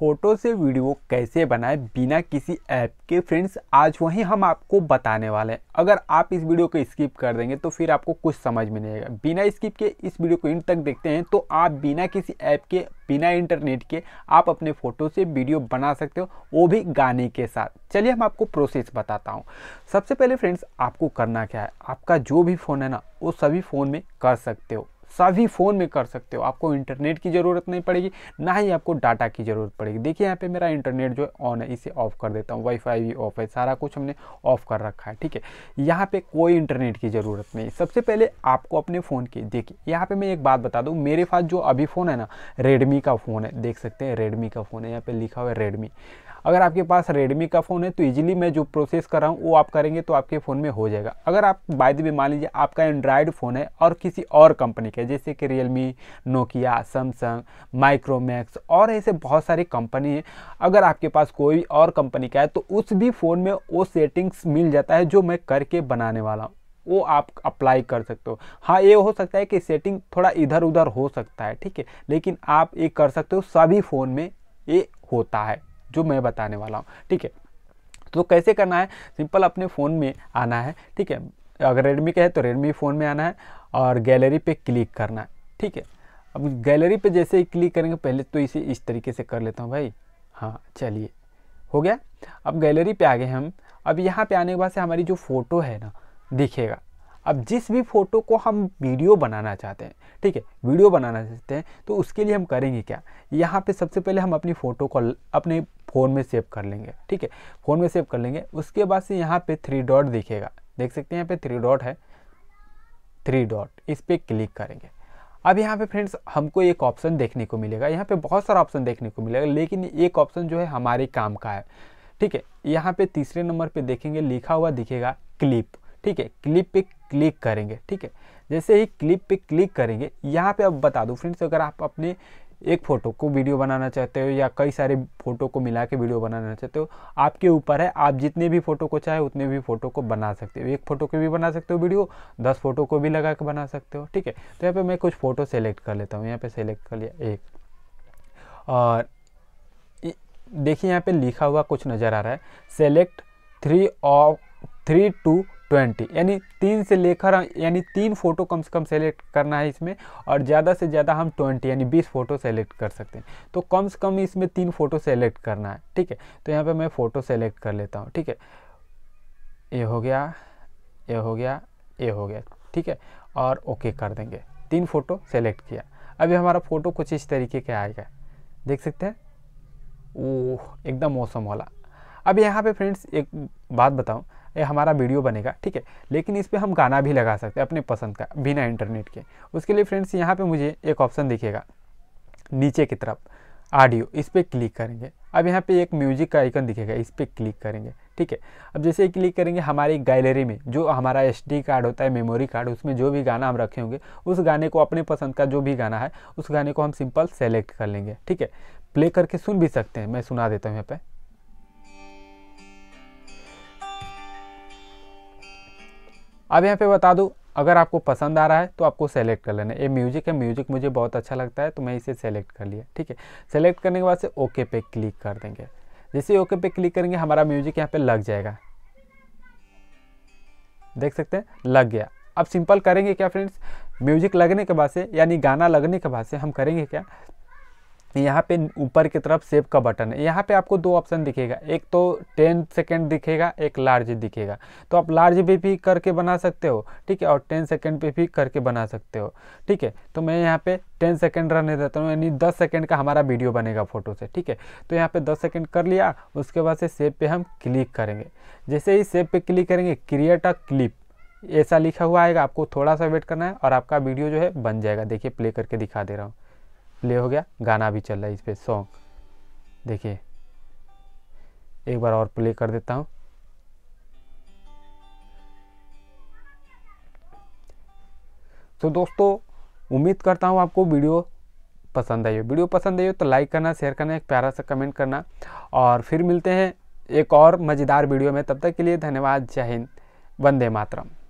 photo से video कैसे बनाएं बिना किसी ऐप के फ्रेंड्स आज वही हम आपको बताने वाले हैं अगर आप इस वीडियो को स्किप कर देंगे तो फिर आपको कुछ समझ में नहीं आएगा बिना स्किप के इस वीडियो को इंड तक देखते हैं तो आप बिना किसी ऐप के बिना इंटरनेट के आप अपने फ़ोटो से वीडियो बना सकते हो वो भी गाने के साथ चलिए हम आपको प्रोसेस बताता हूँ सबसे पहले फ्रेंड्स आपको करना क्या है आपका जो भी फ़ोन है ना वो सभी फ़ोन में कर सकते हो सभी फ़ोन में कर सकते हो आपको इंटरनेट की ज़रूरत नहीं पड़ेगी ना ही आपको डाटा की ज़रूरत पड़ेगी देखिए यहाँ पे मेरा इंटरनेट जो है ऑन है इसे ऑफ़ कर देता हूँ वाईफाई भी ऑफ़ है सारा कुछ हमने ऑफ़ कर रखा है ठीक है यहाँ पे कोई इंटरनेट की ज़रूरत नहीं सबसे पहले आपको अपने फ़ोन की देखिए यहाँ पर मैं एक बात बता दूँ मेरे पास जो अभी फ़ोन है ना रेडमी का फ़ोन है देख सकते हैं रेडमी का फ़ोन है यहाँ पर लिखा हुआ है रेडमी अगर आपके पास रेडमी का फ़ोन है तो ईजिली मैं जो प्रोसेस कर रहा हूँ वो आप करेंगे तो आपके फ़ोन में हो जाएगा अगर आप बाय दी मान लीजिए आपका एंड्रॉयड फ़ोन है और किसी और कंपनी का जैसे कि रियलमी नोकिया सैमसंग माइक्रोमैक्स और ऐसे बहुत सारी कंपनी है अगर आपके पास कोई और कंपनी का है तो उस भी फ़ोन में वो सेटिंग्स मिल जाता है जो मैं करके बनाने वाला हूँ वो आप अप्लाई कर सकते हो हाँ ये हो सकता है कि सेटिंग थोड़ा इधर उधर हो सकता है ठीक है लेकिन आप ये कर सकते हो सभी फ़ोन में ये होता है जो मैं बताने वाला हूँ ठीक है तो कैसे करना है सिंपल अपने फ़ोन में आना है ठीक है अगर रेडमी का है तो रेडमी फ़ोन में आना है और गैलरी पे क्लिक करना है ठीक है अब गैलरी पे जैसे ही क्लिक करेंगे पहले तो इसे इस तरीके से कर लेता हूँ भाई हाँ चलिए हो गया अब गैलरी पे आ गए हम अब यहाँ पे आने के बाद से हमारी जो फ़ोटो है ना दिखेगा अब जिस भी फ़ोटो को हम वीडियो बनाना चाहते हैं ठीक है वीडियो बनाना चाहते हैं तो उसके लिए हम करेंगे क्या यहाँ पे सबसे पहले हम अपनी फ़ोटो को अपने फ़ोन में सेव कर लेंगे ठीक है फ़ोन में सेव कर लेंगे उसके बाद से यहाँ पे थ्री डॉट दिखेगा देख सकते हैं यहाँ पे थ्री डॉट है थ्री डॉट इस पर क्लिक करेंगे अब यहाँ पे फ्रेंड्स हमको एक ऑप्शन देखने को मिलेगा यहाँ पे बहुत सारा ऑप्शन देखने को मिलेगा लेकिन एक ऑप्शन जो है हमारे काम का है ठीक है यहाँ पे तीसरे नंबर पे देखेंगे लिखा हुआ दिखेगा क्लिप ठीक है क्लिप पे क्लिक करेंगे ठीक है जैसे ही क्लिप पे क्लिक करेंगे यहाँ पे अब बता दूँ फ्रेंड्स अगर आप अपने एक फ़ोटो को वीडियो बनाना चाहते हो या कई सारे फ़ोटो को मिला के वीडियो बनाना चाहते हो आपके ऊपर है आप जितने भी फ़ोटो को चाहे उतने भी फ़ोटो को बना सकते हो एक फ़ोटो के भी बना सकते हो वीडियो दस फ़ोटो को भी लगा के बना सकते हो ठीक है तो यहाँ पर मैं कुछ फ़ोटो सेलेक्ट कर लेता हूँ यहाँ पर सेलेक्ट कर लिया एक और देखिए यहाँ पर लिखा हुआ कुछ नज़र आ रहा है select three of three to twenty यानी तीन से लेकर यानी तीन फ़ोटो कम से कम सेलेक्ट करना है इसमें और ज़्यादा से ज़्यादा हम ट्वेंटी यानी बीस फ़ोटो सेलेक्ट कर सकते हैं तो कम से कम इसमें तीन फ़ोटो सेलेक्ट करना है ठीक है तो यहाँ पर मैं फ़ोटो सेलेक्ट कर लेता हूँ ठीक है ये हो गया ये हो गया ये हो गया ठीक है और ओके कर देंगे तीन फ़ोटो सेलेक्ट किया अभी हमारा फ़ोटो कुछ इस तरीके का आएगा देख सकते हैं ओह एकदम मौसम वाला अब यहाँ पर फ्रेंड्स एक बात बताऊँ हमारा वीडियो बनेगा ठीक है लेकिन इस पर हम गाना भी लगा सकते हैं अपने पसंद का बिना इंटरनेट के उसके लिए फ्रेंड्स यहाँ पर मुझे एक ऑप्शन दिखेगा नीचे की तरफ ऑडियो इस पर क्लिक करेंगे अब यहाँ पे एक म्यूजिक का आइकन दिखेगा इस पर क्लिक करेंगे ठीक है अब जैसे क्लिक करेंगे हमारी गैलरी में जो हमारा एस कार्ड होता है मेमोरी कार्ड उसमें जो भी गाना हम रखे होंगे उस गाने को अपने पसंद का जो भी गाना है उस गाने को हम सिंपल सेलेक्ट कर लेंगे ठीक है प्ले करके सुन भी सकते हैं मैं सुना देता हूँ यहाँ पर अब यहाँ पे बता दूँ अगर आपको पसंद आ रहा है तो आपको सेलेक्ट कर लेना ये म्यूजिक है म्यूजिक मुझे बहुत अच्छा लगता है तो मैं इसे सेलेक्ट कर लिया ठीक है सेलेक्ट करने के बाद से ओके पे क्लिक कर देंगे जैसे ओके पे क्लिक करेंगे हमारा म्यूजिक यहाँ पे लग जाएगा देख सकते हैं लग गया अब सिंपल करेंगे क्या फ्रेंड्स म्यूजिक लगने के बाद से यानी गाना लगने के बाद से हम करेंगे क्या यहाँ पे ऊपर की तरफ सेव का बटन है यहाँ पे आपको दो ऑप्शन दिखेगा एक तो टेन सेकेंड दिखेगा एक लार्ज दिखेगा तो आप लार्ज पे भी करके बना सकते हो ठीक है और टेन सेकेंड पे भी करके बना सकते हो ठीक है तो मैं यहाँ पे टेन सेकेंड रहने देता हूँ यानी दस सेकेंड का हमारा वीडियो बनेगा फ़ोटो से ठीक है तो यहाँ पर दस सेकेंड कर लिया उसके बाद से सेब पे हम क्लिक करेंगे जैसे ही सेब पे क्लिक करेंगे क्रिएट अ क्लिप ऐसा लिखा हुआ आएगा आपको थोड़ा सा वेट करना है और आपका वीडियो जो है बन जाएगा देखिए प्ले करके दिखा दे रहा हूँ प्ले हो गया गाना भी चल रहा है इस पर सॉन्ग देखिए एक बार और प्ले कर देता हूँ तो दोस्तों उम्मीद करता हूँ आपको वीडियो पसंद आई हो वीडियो पसंद आई हो तो लाइक करना शेयर करना एक प्यारा सा कमेंट करना और फिर मिलते हैं एक और मज़ेदार वीडियो में तब तक के लिए धन्यवाद जय हिंद वंदे मातरम